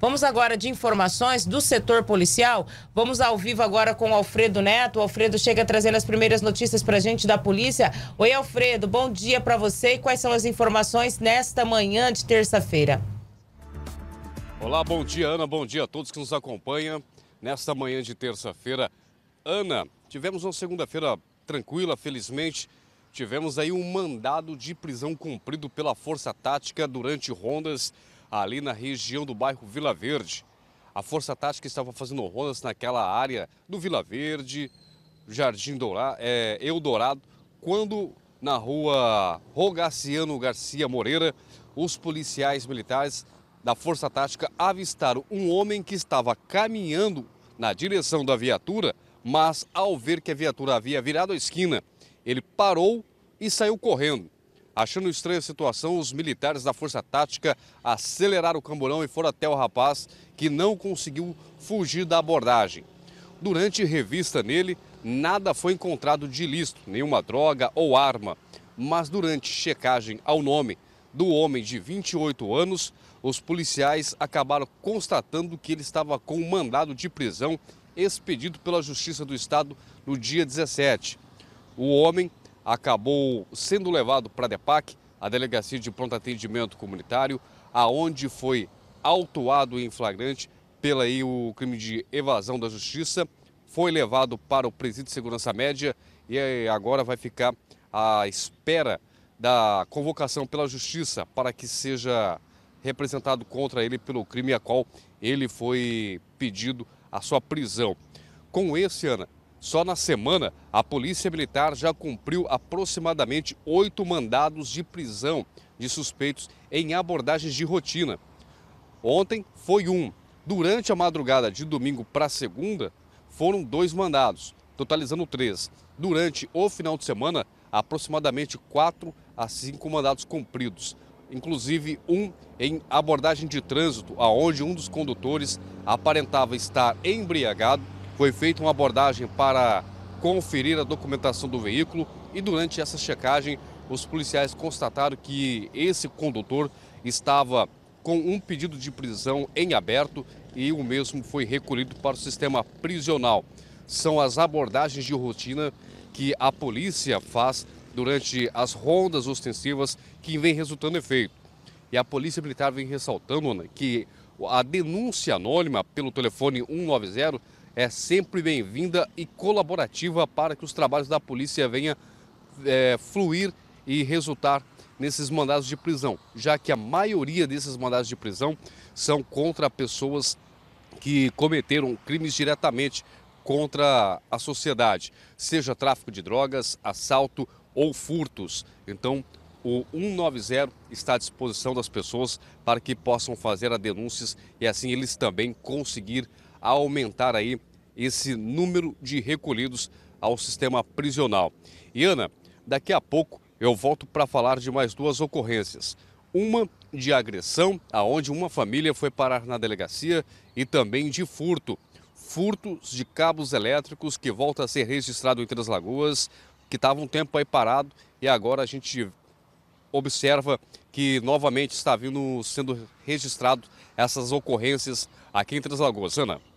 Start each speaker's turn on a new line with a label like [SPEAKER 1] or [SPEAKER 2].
[SPEAKER 1] Vamos agora de informações do setor policial. Vamos ao vivo agora com o Alfredo Neto. O Alfredo chega trazendo as primeiras notícias para a gente da polícia. Oi, Alfredo, bom dia para você. E quais são as informações nesta manhã de terça-feira? Olá, bom dia, Ana. Bom dia a todos que nos acompanham nesta manhã de terça-feira. Ana, tivemos uma segunda-feira tranquila, felizmente. Tivemos aí um mandado de prisão cumprido pela Força Tática durante rondas ali na região do bairro Vila Verde. A Força Tática estava fazendo rondas naquela área do Vila Verde, Jardim Dourado, é, Eldorado, quando na rua Rogaciano Garcia Moreira, os policiais militares da Força Tática avistaram um homem que estava caminhando na direção da viatura, mas ao ver que a viatura havia virado a esquina, ele parou e saiu correndo. Achando estranha a situação, os militares da Força Tática aceleraram o camburão e foram até o rapaz, que não conseguiu fugir da abordagem. Durante revista nele, nada foi encontrado de ilícito, nenhuma droga ou arma. Mas durante checagem ao nome do homem de 28 anos, os policiais acabaram constatando que ele estava com um mandado de prisão expedido pela Justiça do Estado no dia 17. O homem acabou sendo levado para a DEPAC, a Delegacia de Pronto Atendimento Comunitário, aonde foi autuado em flagrante pela aí, o crime de evasão da justiça, foi levado para o presídio de segurança média e eh, agora vai ficar à espera da convocação pela justiça para que seja representado contra ele pelo crime a qual ele foi pedido a sua prisão. Com esse, Ana, só na semana, a Polícia Militar já cumpriu aproximadamente oito mandados de prisão de suspeitos em abordagens de rotina. Ontem foi um. Durante a madrugada de domingo para segunda, foram dois mandados, totalizando três. Durante o final de semana, aproximadamente quatro a cinco mandados cumpridos, inclusive um em abordagem de trânsito, aonde um dos condutores aparentava estar embriagado foi feita uma abordagem para conferir a documentação do veículo e durante essa checagem os policiais constataram que esse condutor estava com um pedido de prisão em aberto e o mesmo foi recolhido para o sistema prisional. São as abordagens de rotina que a polícia faz durante as rondas ostensivas que vem resultando efeito. E a Polícia Militar vem ressaltando que a denúncia anônima pelo telefone 190 é sempre bem-vinda e colaborativa para que os trabalhos da polícia venham é, fluir e resultar nesses mandados de prisão, já que a maioria desses mandados de prisão são contra pessoas que cometeram crimes diretamente contra a sociedade, seja tráfico de drogas, assalto ou furtos. Então, o 190 está à disposição das pessoas para que possam fazer as denúncias e assim eles também conseguir a aumentar aí esse número de recolhidos ao sistema prisional. E Ana, daqui a pouco eu volto para falar de mais duas ocorrências. Uma de agressão, aonde uma família foi parar na delegacia e também de furto. Furtos de cabos elétricos que volta a ser registrado em Três Lagoas, que estava um tempo aí parado e agora a gente observa que novamente está vindo sendo registrado essas ocorrências aqui em Três Lagoas. Ana.